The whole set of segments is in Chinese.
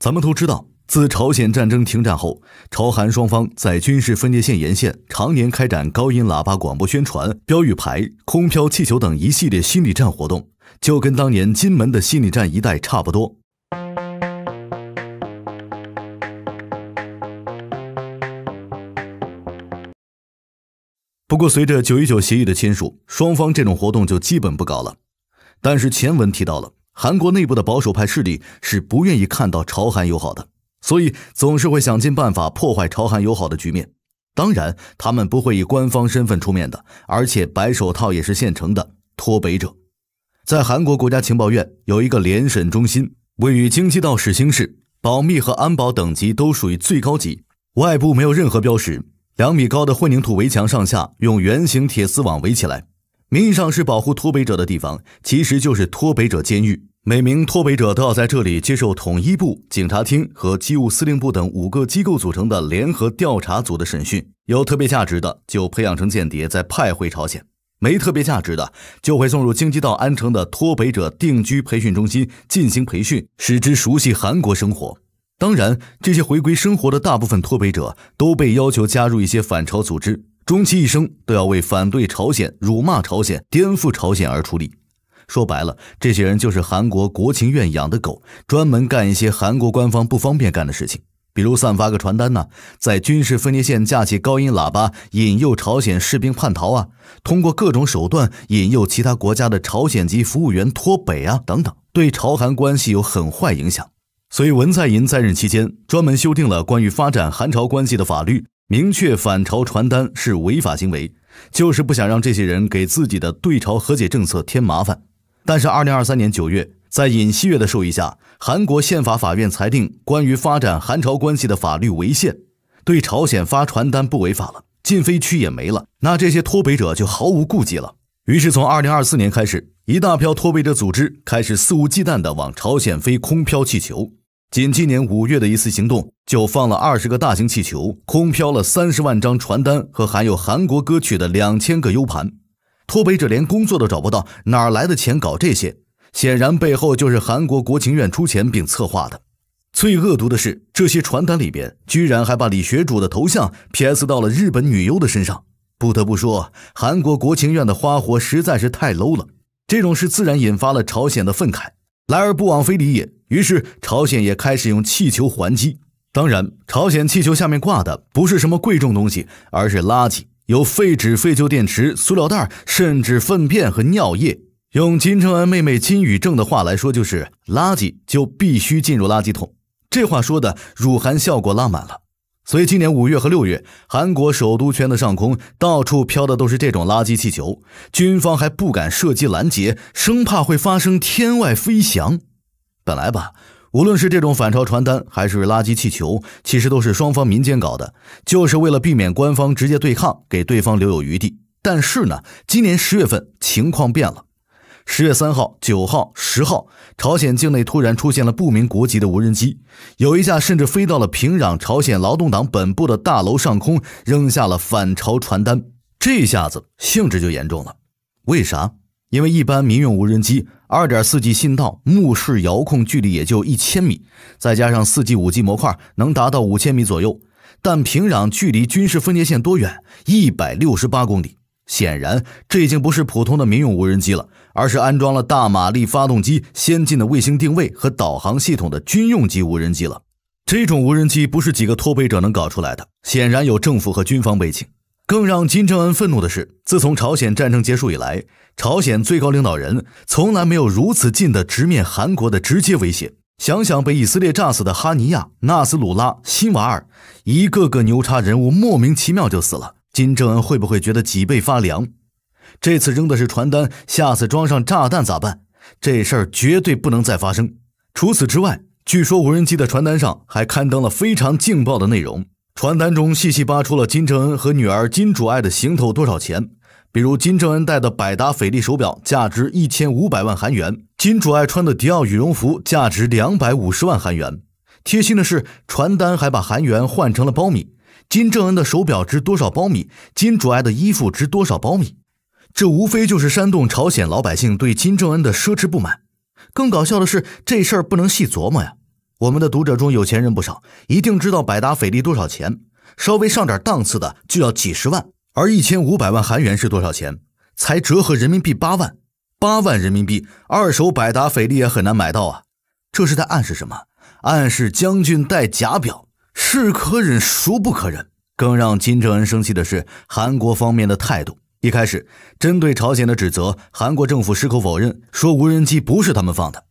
咱们都知道，自朝鲜战争停战后，朝韩双方在军事分界线沿线常年开展高音喇叭广播宣传、标语牌、空飘气球等一系列心理战活动，就跟当年金门的心理战一带差不多。不过，随着九一九协议的签署，双方这种活动就基本不搞了。但是前文提到了。韩国内部的保守派势力是不愿意看到朝韩友好的，所以总是会想尽办法破坏朝韩友好的局面。当然，他们不会以官方身份出面的，而且白手套也是现成的脱北者。在韩国国家情报院有一个联审中心，位于京畿道始兴市，保密和安保等级都属于最高级，外部没有任何标识，两米高的混凝土围墙上下用圆形铁丝网围起来，名义上是保护脱北者的地方，其实就是脱北者监狱。每名脱北者都要在这里接受统一部、警察厅和机务司令部等五个机构组成的联合调查组的审讯。有特别价值的，就培养成间谍，再派回朝鲜；没特别价值的，就会送入京畿道安城的脱北者定居培训中心进行培训，使之熟悉韩国生活。当然，这些回归生活的大部分脱北者都被要求加入一些反朝组织，终其一生都要为反对朝鲜、辱骂朝鲜、颠覆朝鲜而出力。说白了，这些人就是韩国国情院养的狗，专门干一些韩国官方不方便干的事情，比如散发个传单呢，在军事分界线架起高音喇叭引诱朝鲜士兵叛逃啊，通过各种手段引诱其他国家的朝鲜籍服务员脱北啊，等等，对朝韩关系有很坏影响。所以文在寅在任期间专门修订了关于发展韩朝关系的法律，明确反朝传单是违法行为，就是不想让这些人给自己的对朝和解政策添麻烦。但是，二零二三年九月，在尹锡悦的授意下，韩国宪法法院裁定关于发展韩朝关系的法律违宪，对朝鲜发传单不违法了，禁飞区也没了，那这些脱北者就毫无顾忌了。于是，从二零二四年开始，一大票脱北者组织开始肆无忌惮地往朝鲜飞空飘气球。仅今年五月的一次行动，就放了二十个大型气球，空飘了三十万张传单和含有韩国歌曲的两千个 U 盘。脱背者连工作都找不到，哪来的钱搞这些？显然背后就是韩国国情院出钱并策划的。最恶毒的是，这些传单里边居然还把李学主的头像 P.S. 到了日本女优的身上。不得不说，韩国国情院的花活实在是太 low 了。这种事自然引发了朝鲜的愤慨，来而不往非礼也。于是朝鲜也开始用气球还击。当然，朝鲜气球下面挂的不是什么贵重东西，而是垃圾。有废纸、废旧电池、塑料袋，甚至粪便和尿液。用金正恩妹妹金宇正的话来说，就是垃圾就必须进入垃圾桶。这话说的，辱韩效果拉满了。所以今年五月和六月，韩国首都圈的上空到处飘的都是这种垃圾气球，军方还不敢射击拦截，生怕会发生天外飞翔。本来吧。无论是这种反朝传单还是垃圾气球，其实都是双方民间搞的，就是为了避免官方直接对抗，给对方留有余地。但是呢，今年十月份情况变了。十月三号、九号、十号，朝鲜境内突然出现了不明国籍的无人机，有一架甚至飞到了平壤朝鲜劳动党本部的大楼上空，扔下了反朝传单。这下子性质就严重了。为啥？因为一般民用无人机二点四 G 信道目视遥控距离也就一千米，再加上四 G 五 G 模块能达到五千米左右，但平壤距离军事分界线多远？一百六十八公里。显然，这已经不是普通的民用无人机了，而是安装了大马力发动机、先进的卫星定位和导航系统的军用级无人机了。这种无人机不是几个托北者能搞出来的，显然有政府和军方背景。更让金正恩愤怒的是，自从朝鲜战争结束以来，朝鲜最高领导人从来没有如此近的直面韩国的直接威胁。想想被以色列炸死的哈尼亚、纳斯鲁拉、辛瓦尔，一个个牛叉人物莫名其妙就死了，金正恩会不会觉得脊背发凉？这次扔的是传单，下次装上炸弹咋办？这事儿绝对不能再发生。除此之外，据说无人机的传单上还刊登了非常劲爆的内容。传单中细细扒出了金正恩和女儿金主爱的行头多少钱，比如金正恩戴的百达翡丽手表价值一千五百万韩元，金主爱穿的迪奥羽绒服价值两百五十万韩元。贴心的是，传单还把韩元换成了苞米，金正恩的手表值多少苞米，金主爱的衣服值多少苞米。这无非就是煽动朝鲜老百姓对金正恩的奢侈不满。更搞笑的是，这事儿不能细琢磨呀。我们的读者中有钱人不少，一定知道百达翡丽多少钱。稍微上点档次的就要几十万，而一千五百万韩元是多少钱？才折合人民币八万。八万人民币，二手百达翡丽也很难买到啊。这是在暗示什么？暗示将军戴假表，是可忍孰不可忍？更让金正恩生气的是韩国方面的态度。一开始针对朝鲜的指责，韩国政府矢口否认，说无人机不是他们放的，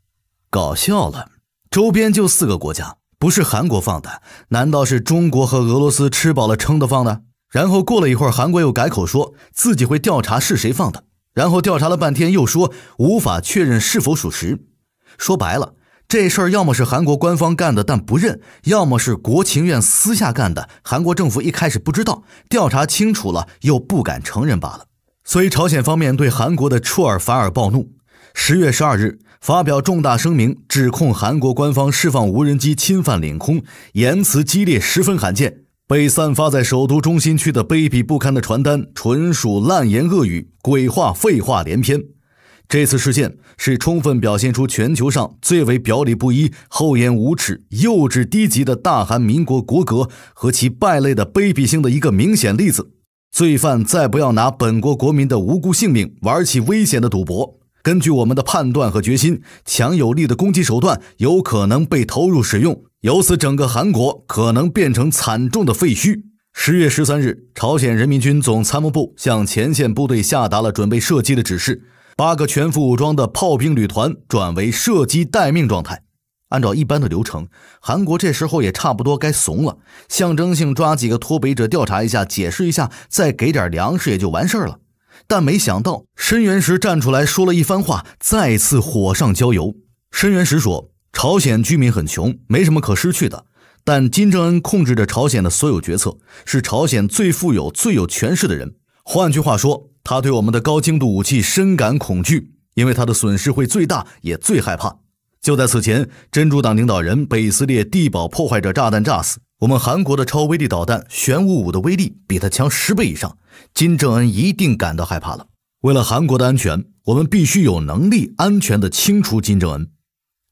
搞笑了。周边就四个国家，不是韩国放的，难道是中国和俄罗斯吃饱了撑的放的？然后过了一会儿，韩国又改口说自己会调查是谁放的，然后调查了半天又说无法确认是否属实。说白了，这事儿要么是韩国官方干的但不认，要么是国情院私下干的，韩国政府一开始不知道，调查清楚了又不敢承认罢了。所以朝鲜方面对韩国的出尔反尔暴怒。十月十二日发表重大声明，指控韩国官方释放无人机侵犯领空，言辞激烈，十分罕见。被散发在首都中心区的卑鄙不堪的传单，纯属烂言恶语、鬼话废话连篇。这次事件是充分表现出全球上最为表里不一、厚颜无耻、幼稚低级的大韩民国国格和其败类的卑鄙性的一个明显例子。罪犯再不要拿本国国民的无辜性命玩起危险的赌博。根据我们的判断和决心，强有力的攻击手段有可能被投入使用，由此整个韩国可能变成惨重的废墟。十月十三日，朝鲜人民军总参谋部向前线部队下达了准备射击的指示，八个全副武装的炮兵旅团转为射击待命状态。按照一般的流程，韩国这时候也差不多该怂了，象征性抓几个脱北者调查一下，解释一下，再给点粮食也就完事儿了。但没想到，申元石站出来说了一番话，再次火上浇油。申元石说：“朝鲜居民很穷，没什么可失去的。但金正恩控制着朝鲜的所有决策，是朝鲜最富有、最有权势的人。换句话说，他对我们的高精度武器深感恐惧，因为他的损失会最大，也最害怕。”就在此前，珍珠党领导人被以色列地堡破坏者炸弹炸死。我们韩国的超威力导弹玄武五的威力比它强十倍以上，金正恩一定感到害怕了。为了韩国的安全，我们必须有能力安全的清除金正恩。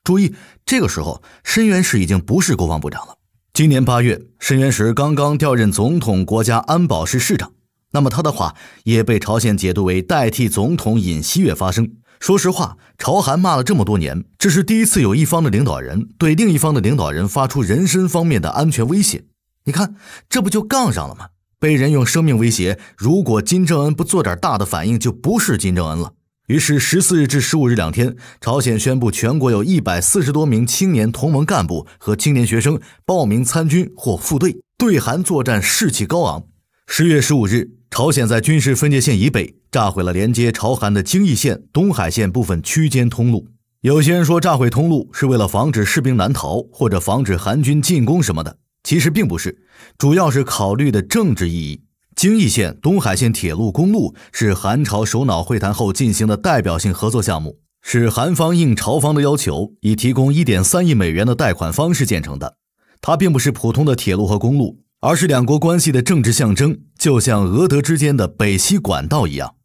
注意，这个时候申元石已经不是国防部长了。今年八月，申元石刚刚调任总统国家安保室市长，那么他的话也被朝鲜解读为代替总统尹锡月发声。说实话，朝韩骂了这么多年，这是第一次有一方的领导人对另一方的领导人发出人身方面的安全威胁。你看，这不就杠上了吗？被人用生命威胁，如果金正恩不做点大的反应，就不是金正恩了。于是，十四日至十五日两天，朝鲜宣布全国有一百四十多名青年同盟干部和青年学生报名参军或赴队，对韩作战士气高昂。十月十五日。朝鲜在军事分界线以北炸毁了连接朝韩的京义线、东海线部分区间通路。有些人说炸毁通路是为了防止士兵难逃，或者防止韩军进攻什么的，其实并不是，主要是考虑的政治意义。京义线、东海线铁路公路是韩朝首脑会谈后进行的代表性合作项目，是韩方应朝方的要求，以提供一点三亿美元的贷款方式建成的。它并不是普通的铁路和公路，而是两国关系的政治象征。就像俄德之间的北溪管道一样，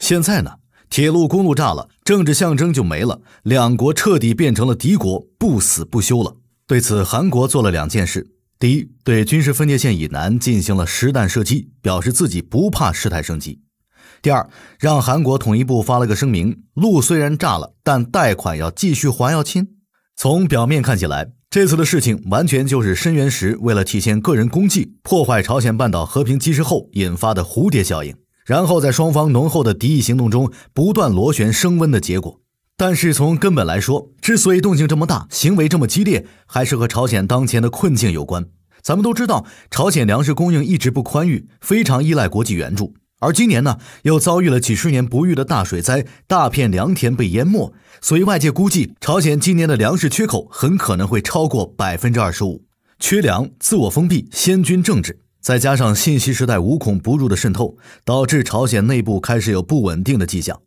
现在呢，铁路公路炸了，政治象征就没了，两国彻底变成了敌国，不死不休了。对此，韩国做了两件事：第一，对军事分界线以南进行了实弹射击，表示自己不怕事态升级；第二，让韩国统一部发了个声明，路虽然炸了，但贷款要继续还，要清。从表面看起来。这次的事情完全就是申元石为了体现个人功绩，破坏朝鲜半岛和平基石后引发的蝴蝶效应，然后在双方浓厚的敌意行动中不断螺旋升温的结果。但是从根本来说，之所以动静这么大，行为这么激烈，还是和朝鲜当前的困境有关。咱们都知道，朝鲜粮食供应一直不宽裕，非常依赖国际援助。而今年呢，又遭遇了几十年不遇的大水灾，大片良田被淹没，所以外界估计，朝鲜今年的粮食缺口很可能会超过百分之二十五。缺粮，自我封闭，先军政治，再加上信息时代无孔不入的渗透，导致朝鲜内部开始有不稳定的迹象。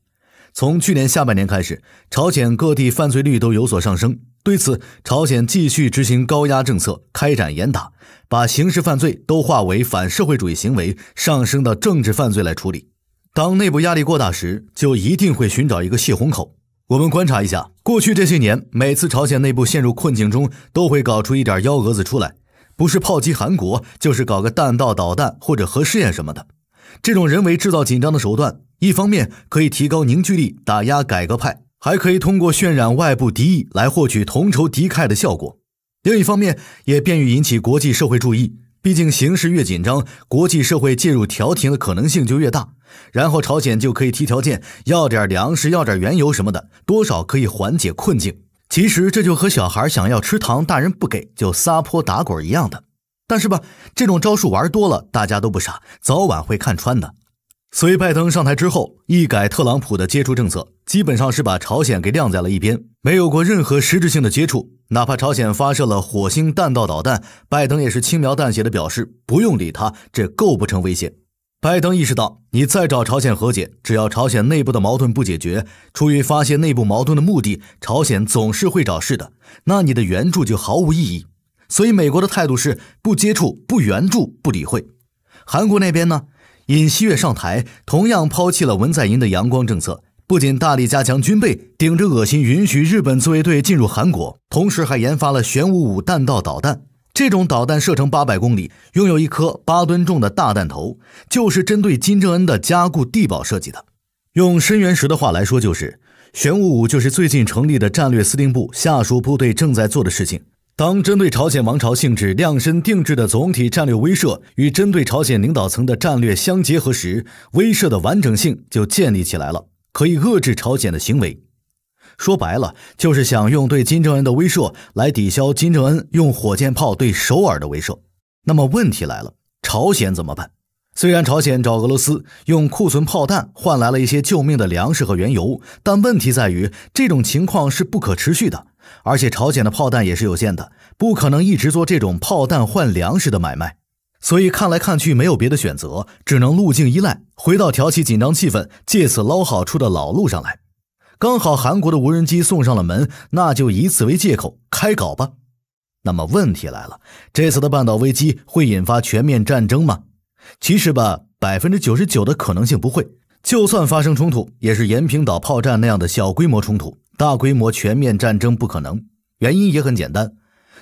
从去年下半年开始，朝鲜各地犯罪率都有所上升。对此，朝鲜继续执行高压政策，开展严打，把刑事犯罪都化为反社会主义行为，上升到政治犯罪来处理。当内部压力过大时，就一定会寻找一个泄洪口。我们观察一下，过去这些年，每次朝鲜内部陷入困境中，都会搞出一点幺蛾子出来，不是炮击韩国，就是搞个弹道导弹或者核试验什么的。这种人为制造紧张的手段，一方面可以提高凝聚力，打压改革派。还可以通过渲染外部敌意来获取同仇敌忾的效果，另一方面也便于引起国际社会注意。毕竟形势越紧张，国际社会介入调停的可能性就越大，然后朝鲜就可以提条件，要点粮食，要点原油什么的，多少可以缓解困境。其实这就和小孩想要吃糖，大人不给就撒泼打滚一样的。但是吧，这种招数玩多了，大家都不傻，早晚会看穿的。所以，拜登上台之后，一改特朗普的接触政策，基本上是把朝鲜给晾在了一边，没有过任何实质性的接触。哪怕朝鲜发射了火星弹道导弹，拜登也是轻描淡写的表示不用理他，这构不成威胁。拜登意识到，你再找朝鲜和解，只要朝鲜内部的矛盾不解决，出于发泄内部矛盾的目的，朝鲜总是会找事的，那你的援助就毫无意义。所以，美国的态度是不接触、不援助、不理会。韩国那边呢？尹锡悦上台，同样抛弃了文在寅的阳光政策，不仅大力加强军备，顶着恶心允许日本自卫队进入韩国，同时还研发了玄武五弹道导弹。这种导弹射程八百公里，拥有一颗八吨重的大弹头，就是针对金正恩的加固地堡设计的。用申元石的话来说，就是玄武五就是最近成立的战略司令部下属部队正在做的事情。当针对朝鲜王朝性质量身定制的总体战略威慑与针对朝鲜领导层的战略相结合时，威慑的完整性就建立起来了，可以遏制朝鲜的行为。说白了，就是想用对金正恩的威慑来抵消金正恩用火箭炮对首尔的威慑。那么问题来了，朝鲜怎么办？虽然朝鲜找俄罗斯用库存炮弹换来了一些救命的粮食和原油，但问题在于这种情况是不可持续的。而且朝鲜的炮弹也是有限的，不可能一直做这种炮弹换粮食的买卖，所以看来看去没有别的选择，只能路径依赖，回到挑起紧张气氛、借此捞好处的老路上来。刚好韩国的无人机送上了门，那就以此为借口开搞吧。那么问题来了，这次的半岛危机会引发全面战争吗？其实吧，百分之九十九的可能性不会，就算发生冲突，也是延坪岛炮战那样的小规模冲突。大规模全面战争不可能，原因也很简单。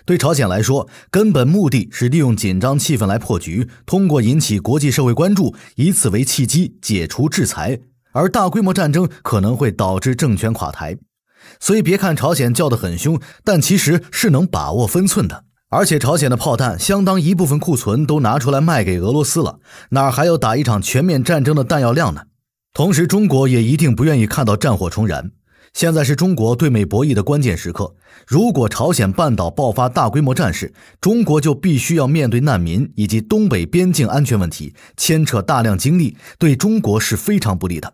对朝鲜来说，根本目的是利用紧张气氛来破局，通过引起国际社会关注，以此为契机解除制裁。而大规模战争可能会导致政权垮台，所以别看朝鲜叫得很凶，但其实是能把握分寸的。而且朝鲜的炮弹相当一部分库存都拿出来卖给俄罗斯了，哪还有打一场全面战争的弹药量呢？同时，中国也一定不愿意看到战火重燃。现在是中国对美博弈的关键时刻。如果朝鲜半岛爆发大规模战事，中国就必须要面对难民以及东北边境安全问题，牵扯大量精力，对中国是非常不利的。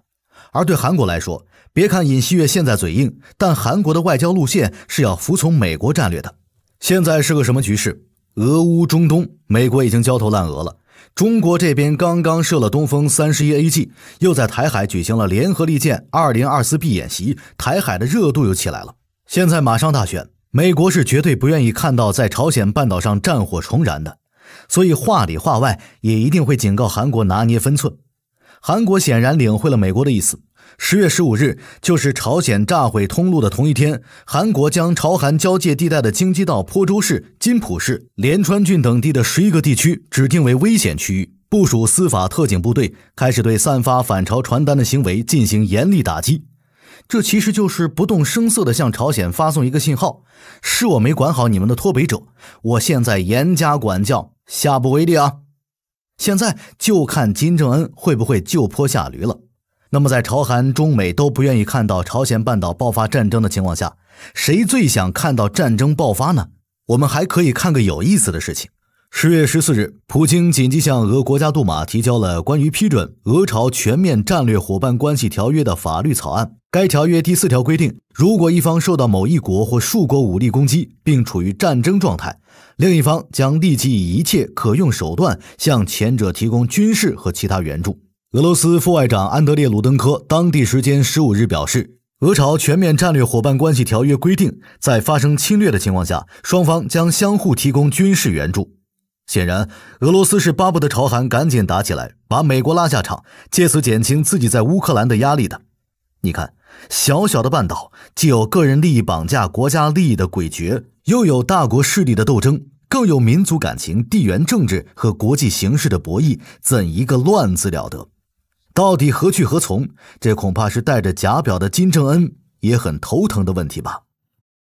而对韩国来说，别看尹锡悦现在嘴硬，但韩国的外交路线是要服从美国战略的。现在是个什么局势？俄乌、中东，美国已经焦头烂额了。中国这边刚刚设了东风三十一 AG，又在台海举行了联合利剑二零二四 B 演习，台海的热度又起来了。现在马上大选，美国是绝对不愿意看到在朝鲜半岛上战火重燃的，所以话里话外也一定会警告韩国拿捏分寸。韩国显然领会了美国的意思。十月十五日，就是朝鲜炸毁通路的同一天，韩国将朝韩交界地带的京畿道坡州市、金浦市、连川郡等地的十一个地区指定为危险区域，部署司法特警部队，开始对散发反朝传单的行为进行严厉打击。这其实就是不动声色的向朝鲜发送一个信号：是我没管好你们的脱北者，我现在严加管教，下不为例啊！现在就看金正恩会不会就坡下驴了。那么，在朝韩、中美都不愿意看到朝鲜半岛爆发战争的情况下，谁最想看到战争爆发呢？我们还可以看个有意思的事情。十月十四日，普京紧急向俄国家杜马提交了关于批准《俄朝全面战略伙伴关系条约》的法律草案。该条约第四条规定，如果一方受到某一国或数国武力攻击并处于战争状态，另一方将立即以一切可用手段向前者提供军事和其他援助。俄罗斯副外长安德烈·鲁登科当地时间十五日表示，俄朝全面战略伙伴关系条约规定，在发生侵略的情况下，双方将相互提供军事援助。显然，俄罗斯是巴不得朝韩赶紧打起来，把美国拉下场，借此减轻自己在乌克兰的压力的。你看，小小的半岛，既有个人利益绑架国家利益的诡谲，又有大国势力的斗争，更有民族感情、地缘政治和国际形势的博弈，怎一个乱字了得！到底何去何从？这恐怕是戴着假表的金正恩也很头疼的问题吧。